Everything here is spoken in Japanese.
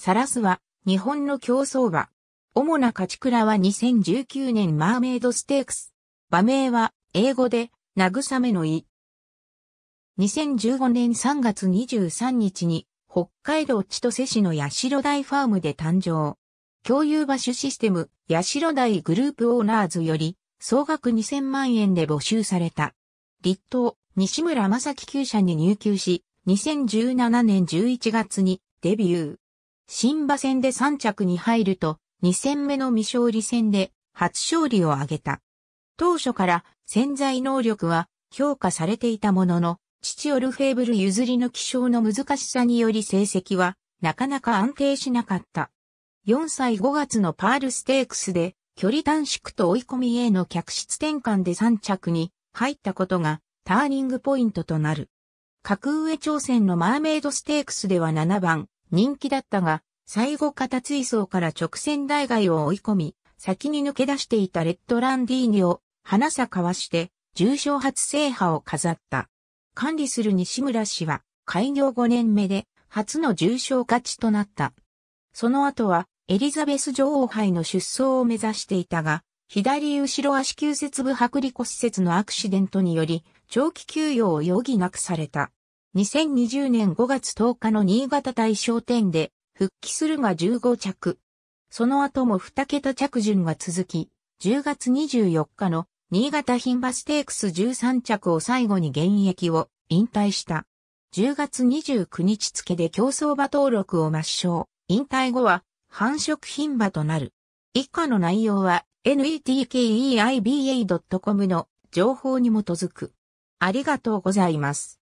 サラスは、日本の競争馬。主な勝ち倉は2019年マーメイドステークス。馬名は、英語で、慰めの意。2015年3月23日に、北海道千歳市の八代台ファームで誕生。共有馬主システム、八代台グループオーナーズより、総額2000万円で募集された。立東、西村正樹厩舎に入厩し、2017年11月にデビュー。新馬戦で3着に入ると、2戦目の未勝利戦で初勝利を挙げた。当初から潜在能力は評価されていたものの、父オルフェーブル譲りの気象の難しさにより成績はなかなか安定しなかった。4歳5月のパールステークスで距離短縮と追い込みへの客室転換で3着に入ったことがターニングポイントとなる。格上挑戦のマーメイドステークスでは7番、人気だったが、最後片追走から直線大外を追い込み、先に抜け出していたレッドランディーニを、花さかわして、重賞初制覇を飾った。管理する西村氏は、開業5年目で、初の重賞勝ちとなった。その後は、エリザベス女王杯の出走を目指していたが、左後ろ足球節部剥離骨折のアクシデントにより、長期休養を余儀なくされた。2020年5月10日の新潟大商店で復帰するが15着。その後も2桁着順が続き、10月24日の新潟品馬ステークス13着を最後に現役を引退した。10月29日付で競争馬登録を抹消。引退後は繁殖品馬となる。以下の内容は netkeiba.com の情報に基づく。ありがとうございます。